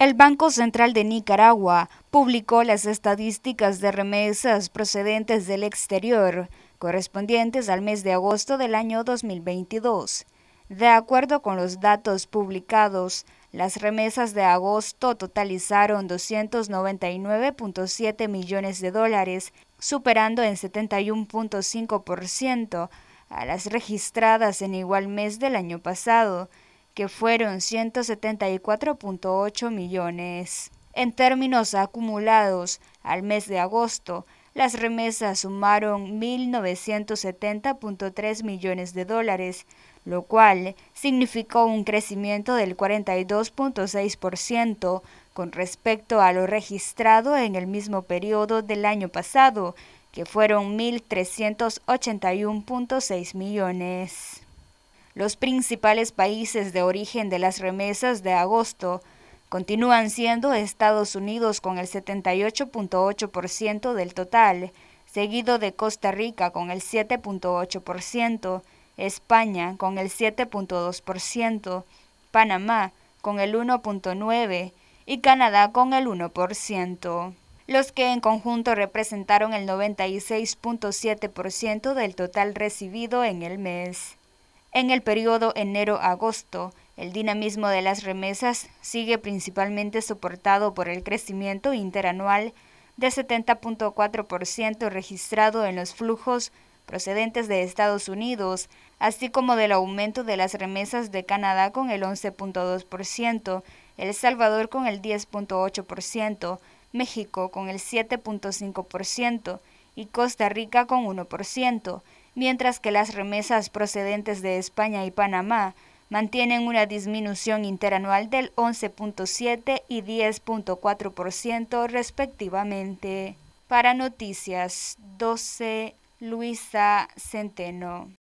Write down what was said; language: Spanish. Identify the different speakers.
Speaker 1: El Banco Central de Nicaragua publicó las estadísticas de remesas procedentes del exterior, correspondientes al mes de agosto del año 2022. De acuerdo con los datos publicados, las remesas de agosto totalizaron 299.7 millones de dólares, superando en 71.5% a las registradas en igual mes del año pasado que fueron 174.8 millones. En términos acumulados, al mes de agosto, las remesas sumaron 1.970.3 millones de dólares, lo cual significó un crecimiento del 42.6% con respecto a lo registrado en el mismo periodo del año pasado, que fueron 1.381.6 millones. Los principales países de origen de las remesas de agosto continúan siendo Estados Unidos con el 78.8% del total, seguido de Costa Rica con el 7.8%, España con el 7.2%, Panamá con el 1.9% y Canadá con el 1%, los que en conjunto representaron el 96.7% del total recibido en el mes. En el periodo enero-agosto, el dinamismo de las remesas sigue principalmente soportado por el crecimiento interanual de 70.4% registrado en los flujos procedentes de Estados Unidos, así como del aumento de las remesas de Canadá con el 11.2%, El Salvador con el 10.8%, México con el 7.5% y Costa Rica con 1% mientras que las remesas procedentes de España y Panamá mantienen una disminución interanual del 11.7 y 10.4% respectivamente. Para Noticias 12, Luisa Centeno.